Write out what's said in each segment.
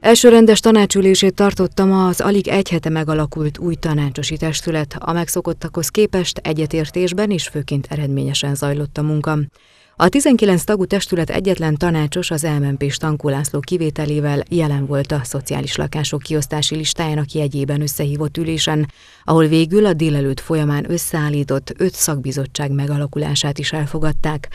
Első rendes tanácsülését tartotta ma az alig egy hete megalakult új tanácsosi testület. A megszokottakhoz képest egyetértésben és főként eredményesen zajlott a munka. A 19 tagú testület egyetlen tanácsos az MNP Stankó László kivételével jelen volt a szociális lakások kiosztási listájának jegyében összehívott ülésen, ahol végül a délelőtt folyamán összeállított öt szakbizottság megalakulását is elfogadták.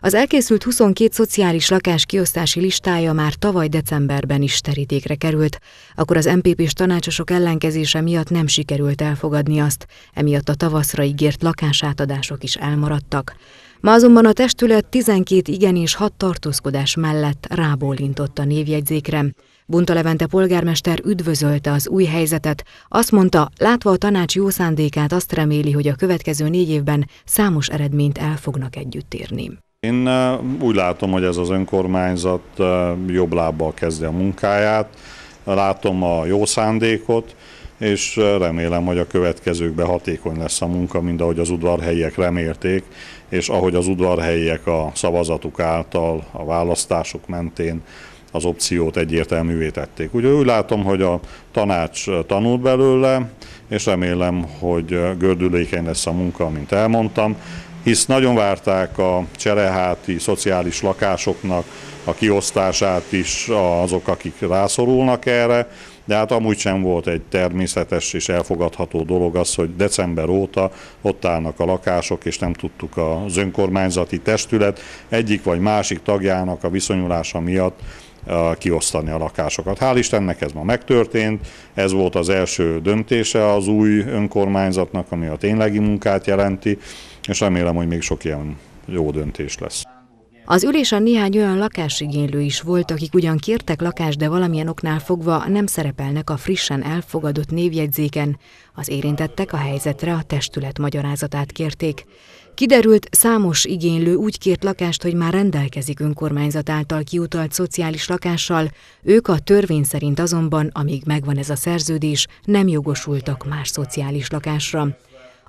Az elkészült 22 szociális lakás kiosztási listája már tavaly decemberben is terítékre került, akkor az MPP-s tanácsosok ellenkezése miatt nem sikerült elfogadni azt, emiatt a tavaszra ígért lakásátadások is elmaradtak. Ma azonban a testület 12 igen és 6 tartózkodás mellett rábólintott a névjegyzékre. Bunta Levente polgármester üdvözölte az új helyzetet, azt mondta, látva a tanács jó szándékát azt reméli, hogy a következő négy évben számos eredményt el fognak együtt érni. Én úgy látom, hogy ez az önkormányzat jobb lábbal kezdi a munkáját, látom a jó szándékot, és remélem, hogy a következőkben hatékony lesz a munka, mind ahogy az udvarhelyiek remélték, és ahogy az udvarhelyiek a szavazatuk által, a választások mentén az opciót egyértelművé tették. Úgyhogy úgy látom, hogy a tanács tanult belőle, és remélem, hogy gördülékeny lesz a munka, mint elmondtam hisz nagyon várták a cseleháti szociális lakásoknak a kiosztását is azok, akik rászorulnak erre, de hát amúgy sem volt egy természetes és elfogadható dolog az, hogy december óta ott állnak a lakások, és nem tudtuk az önkormányzati testület egyik vagy másik tagjának a viszonyulása miatt kiosztani a lakásokat. Hál' Istennek ez ma megtörtént, ez volt az első döntése az új önkormányzatnak, ami a ténylegi munkát jelenti, és remélem, hogy még sok ilyen jó döntés lesz. Az ülésen néhány olyan lakásigénylő is volt, akik ugyan kértek lakást, de valamilyen oknál fogva nem szerepelnek a frissen elfogadott névjegyzéken. Az érintettek a helyzetre a testület magyarázatát kérték. Kiderült, számos igénylő úgy kért lakást, hogy már rendelkezik önkormányzat által kiutalt szociális lakással, ők a törvény szerint azonban, amíg megvan ez a szerződés, nem jogosultak más szociális lakásra.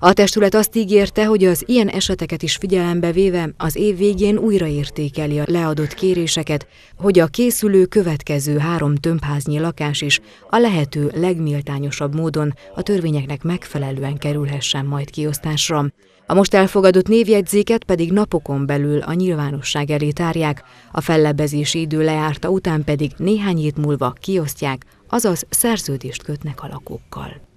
A testület azt ígérte, hogy az ilyen eseteket is figyelembe véve az év végén újraértékeli a leadott kéréseket, hogy a készülő következő három tömbháznyi lakás is a lehető legméltányosabb módon a törvényeknek megfelelően kerülhessen majd kiosztásra. A most elfogadott névjegyzéket pedig napokon belül a nyilvánosság elé tárják, a fellebezési idő lejárta után pedig néhány hét múlva kiosztják, azaz szerződést kötnek a lakókkal.